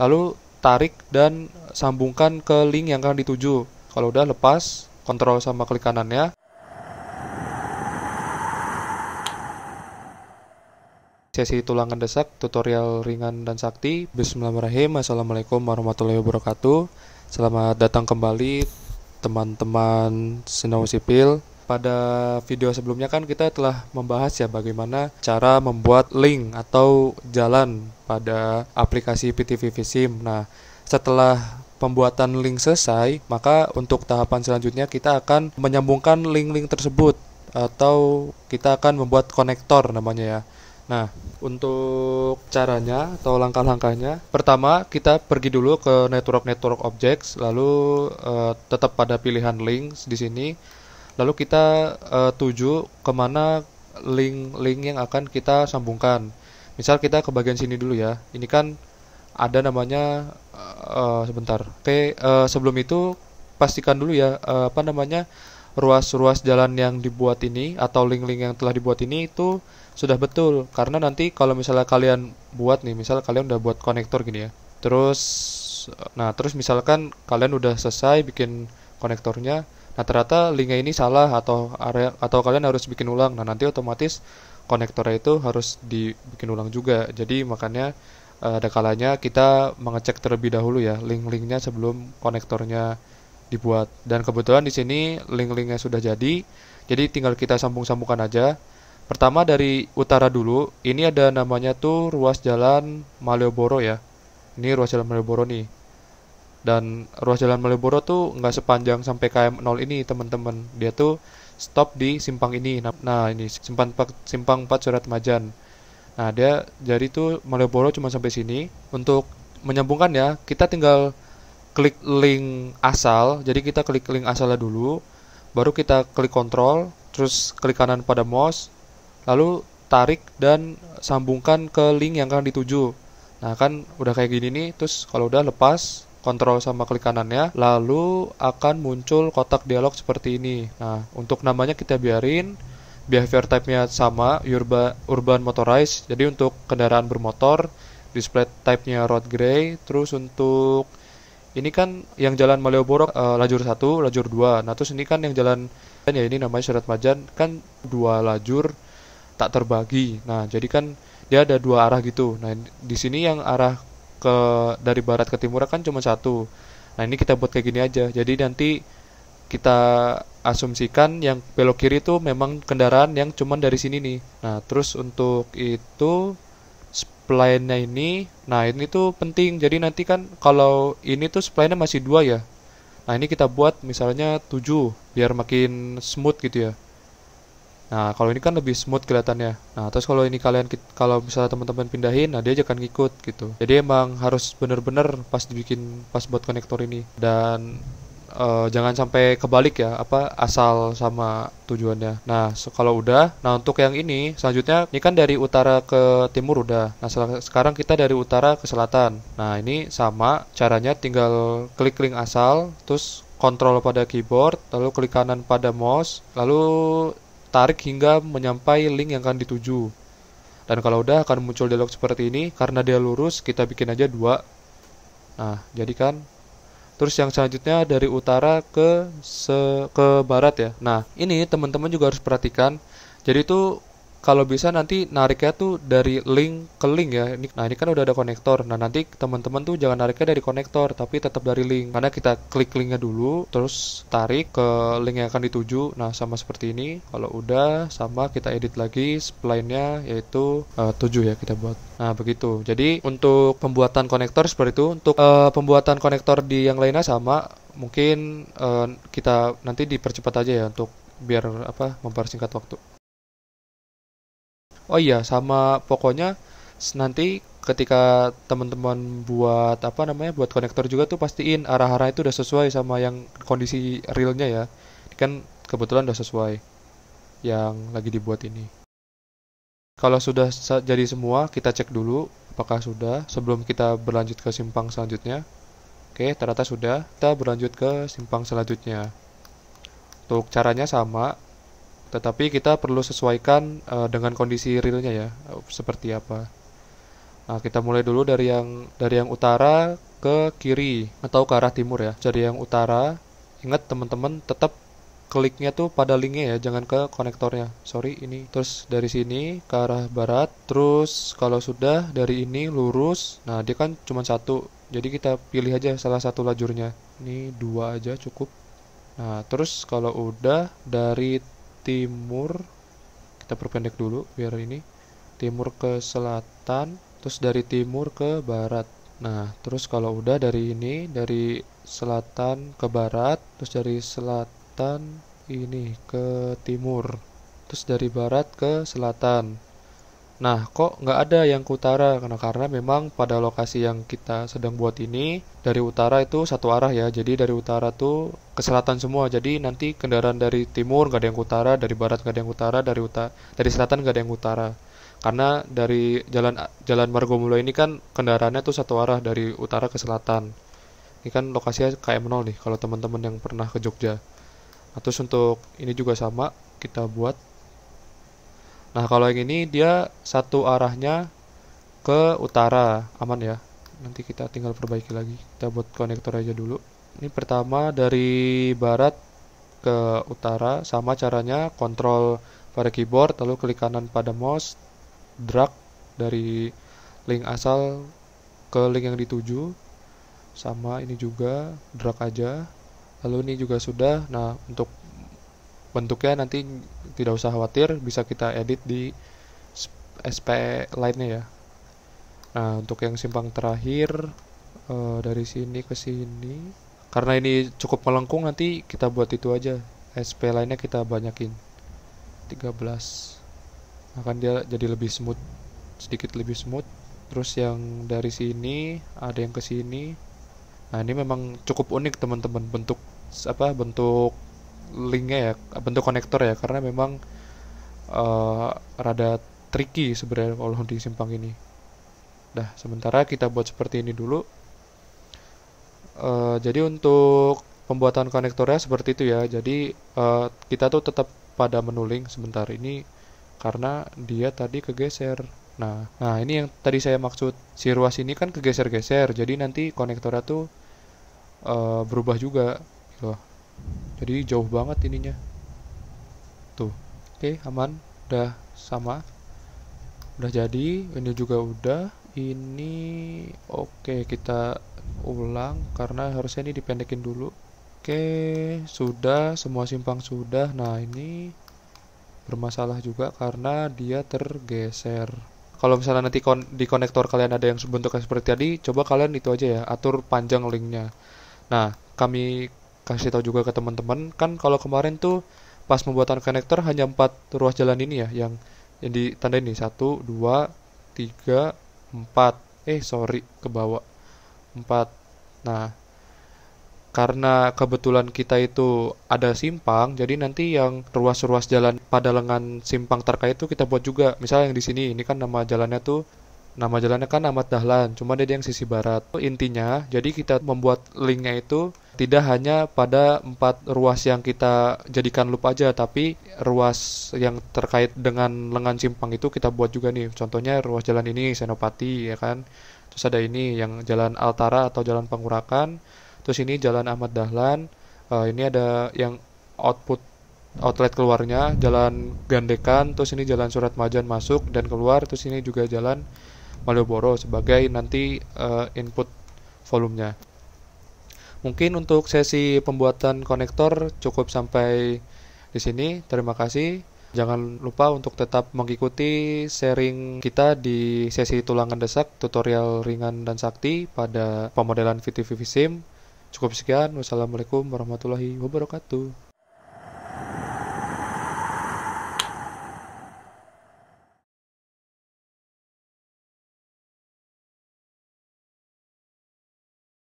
lalu tarik dan sambungkan ke link yang akan dituju. Kalau udah lepas, kontrol sama klik kanannya. Sesi tulangan desak, tutorial ringan dan sakti. Bismillahirrahmanirrahim. Assalamualaikum warahmatullahi wabarakatuh. Selamat datang kembali teman-teman Sinau Sipil pada video sebelumnya kan kita telah membahas ya bagaimana cara membuat link atau jalan pada aplikasi PTVV SIM. Nah, setelah pembuatan link selesai, maka untuk tahapan selanjutnya kita akan menyambungkan link-link tersebut atau kita akan membuat konektor namanya ya. Nah, untuk caranya atau langkah-langkahnya, pertama kita pergi dulu ke network network objects, lalu uh, tetap pada pilihan links di sini lalu kita uh, tuju kemana link-link yang akan kita sambungkan misal kita ke bagian sini dulu ya ini kan ada namanya uh, sebentar oke uh, sebelum itu pastikan dulu ya uh, apa namanya ruas-ruas jalan yang dibuat ini atau link-link yang telah dibuat ini itu sudah betul karena nanti kalau misalnya kalian buat nih misal kalian udah buat konektor gini ya terus nah terus misalkan kalian udah selesai bikin konektornya nah ternyata linknya ini salah atau area atau kalian harus bikin ulang nah nanti otomatis konektornya itu harus dibikin ulang juga jadi makanya eh, ada kalanya kita mengecek terlebih dahulu ya link-linknya sebelum konektornya dibuat dan kebetulan di sini link-linknya sudah jadi jadi tinggal kita sambung-sambungkan aja pertama dari utara dulu ini ada namanya tuh ruas jalan Malioboro ya ini ruas jalan Malioboro nih dan ruas jalan Malioboro tuh nggak sepanjang sampai KM 0 ini teman-teman dia tuh stop di simpang ini nah, nah ini simpang simpang 4 Surat Majan nah dia jadi tuh Malioboro cuma sampai sini untuk menyambungkan ya kita tinggal klik link asal jadi kita klik link asalnya dulu baru kita klik kontrol terus klik kanan pada mouse lalu tarik dan sambungkan ke link yang akan dituju nah kan udah kayak gini nih terus kalau udah lepas kontrol sama klik kanannya lalu akan muncul kotak dialog seperti ini nah untuk namanya kita biarin behavior type-nya sama urba, urban motorized jadi untuk kendaraan bermotor display type-nya road grey terus untuk ini kan yang jalan Malioboro e, lajur 1, lajur 2. Nah, terus ini kan yang jalan kan ya ini namanya Surat Majan kan dua lajur tak terbagi. Nah, jadi kan dia ada dua arah gitu. Nah, di sini yang arah ke dari barat ke timur kan cuma satu. Nah ini kita buat kayak gini aja. Jadi nanti kita asumsikan yang belok kiri itu memang kendaraan yang cuma dari sini nih. Nah terus untuk itu spline-nya ini, nah ini tuh penting. Jadi nanti kan kalau ini tuh spline-nya masih dua ya. Nah ini kita buat misalnya 7 biar makin smooth gitu ya. Nah, kalau ini kan lebih smooth kelihatannya. Nah, terus kalau ini kalian kalau misalnya teman-teman pindahin, nah dia akan ngikut gitu. Jadi emang harus bener-bener pas dibikin pas buat konektor ini dan uh, jangan sampai kebalik ya apa asal sama tujuannya. Nah, so, kalau udah, nah untuk yang ini selanjutnya ini kan dari utara ke timur udah. Nah, sekarang kita dari utara ke selatan. Nah, ini sama caranya tinggal klik link asal terus kontrol pada keyboard, lalu klik kanan pada mouse, lalu tarik hingga menyampai link yang akan dituju. Dan kalau udah akan muncul dialog seperti ini, karena dia lurus kita bikin aja dua. Nah, jadi kan. Terus yang selanjutnya dari utara ke ke barat ya. Nah, ini teman-teman juga harus perhatikan. Jadi itu kalau bisa nanti nariknya tuh dari link ke link ya. ini, Nah ini kan udah ada konektor. Nah nanti teman-teman tuh jangan nariknya dari konektor, tapi tetap dari link. Karena kita klik linknya dulu, terus tarik ke link yang akan dituju. Nah sama seperti ini. Kalau udah sama kita edit lagi spline-nya yaitu eh, uh, 7 ya kita buat. Nah begitu. Jadi untuk pembuatan konektor seperti itu. Untuk uh, pembuatan konektor di yang lainnya sama. Mungkin uh, kita nanti dipercepat aja ya untuk biar apa mempersingkat waktu oh iya sama pokoknya nanti ketika teman-teman buat apa namanya buat konektor juga tuh pastiin arah-arah itu udah sesuai sama yang kondisi realnya ya Ini kan kebetulan udah sesuai yang lagi dibuat ini kalau sudah jadi semua kita cek dulu apakah sudah sebelum kita berlanjut ke simpang selanjutnya oke ternyata sudah kita berlanjut ke simpang selanjutnya untuk caranya sama tetapi kita perlu sesuaikan uh, dengan kondisi realnya ya seperti apa nah kita mulai dulu dari yang dari yang utara ke kiri atau ke arah timur ya dari yang utara ingat teman-teman tetap kliknya tuh pada linknya ya jangan ke konektornya sorry ini terus dari sini ke arah barat terus kalau sudah dari ini lurus nah dia kan cuma satu jadi kita pilih aja salah satu lajurnya ini dua aja cukup nah terus kalau udah dari timur kita perpendek dulu biar ini timur ke selatan terus dari timur ke barat nah terus kalau udah dari ini dari selatan ke barat terus dari selatan ini ke timur terus dari barat ke selatan Nah, kok nggak ada yang ke utara? Karena, karena memang pada lokasi yang kita sedang buat ini, dari utara itu satu arah ya. Jadi dari utara tuh ke selatan semua. Jadi nanti kendaraan dari timur nggak ada yang ke utara, dari barat nggak ada yang ke utara, dari uta dari selatan nggak ada yang ke utara. Karena dari jalan jalan Margomulo ini kan kendaraannya tuh satu arah dari utara ke selatan. Ini kan lokasinya KM0 nih kalau teman-teman yang pernah ke Jogja. Nah, terus untuk ini juga sama, kita buat Nah, kalau yang ini dia satu arahnya ke utara. Aman ya. Nanti kita tinggal perbaiki lagi. Kita buat konektor aja dulu. Ini pertama dari barat ke utara sama caranya kontrol pada keyboard lalu klik kanan pada mouse drag dari link asal ke link yang dituju sama ini juga drag aja lalu ini juga sudah nah untuk bentuknya nanti tidak usah khawatir bisa kita edit di SP lainnya ya nah untuk yang simpang terakhir uh, dari sini ke sini karena ini cukup melengkung nanti kita buat itu aja SP lainnya kita banyakin 13 akan nah, dia jadi lebih smooth sedikit lebih smooth terus yang dari sini ada yang ke sini nah ini memang cukup unik teman-teman bentuk apa bentuk linknya ya bentuk konektor ya karena memang uh, rada tricky sebenarnya kalau di simpang ini. Nah sementara kita buat seperti ini dulu. Uh, jadi untuk pembuatan konektornya seperti itu ya. Jadi uh, kita tuh tetap pada menu link sebentar ini karena dia tadi kegeser. Nah, nah ini yang tadi saya maksud si ruas ini kan kegeser-geser. Jadi nanti konektornya tuh uh, berubah juga. Loh, gitu jadi jauh banget ininya tuh oke okay, aman udah sama udah jadi ini juga udah ini oke okay, kita ulang karena harusnya ini dipendekin dulu oke okay, sudah semua simpang sudah nah ini bermasalah juga karena dia tergeser kalau misalnya nanti kon di konektor kalian ada yang bentuknya seperti tadi coba kalian itu aja ya atur panjang linknya nah kami kasih tahu juga ke teman-teman kan kalau kemarin tuh pas pembuatan konektor hanya empat ruas jalan ini ya yang yang ditandai nih satu dua tiga empat eh sorry ke bawah empat nah karena kebetulan kita itu ada simpang, jadi nanti yang ruas-ruas jalan pada lengan simpang terkait itu kita buat juga. Misalnya yang di sini, ini kan nama jalannya tuh Nama jalannya kan Ahmad Dahlan, cuma dia yang sisi barat. Intinya, jadi kita membuat linknya itu tidak hanya pada empat ruas yang kita jadikan loop aja, tapi ruas yang terkait dengan lengan simpang itu kita buat juga nih. Contohnya ruas jalan ini Senopati ya kan. Terus ada ini yang jalan Altara atau jalan Pangurakan. Terus ini jalan Ahmad Dahlan. Uh, ini ada yang output outlet keluarnya jalan Gandekan terus ini jalan Surat Majan masuk dan keluar terus ini juga jalan Malioboro sebagai nanti uh, input volumenya. Mungkin untuk sesi pembuatan konektor cukup sampai di sini. Terima kasih. Jangan lupa untuk tetap mengikuti sharing kita di sesi tulangan desak, tutorial ringan dan sakti pada pemodelan VTV SIM. Cukup sekian. Wassalamualaikum warahmatullahi wabarakatuh.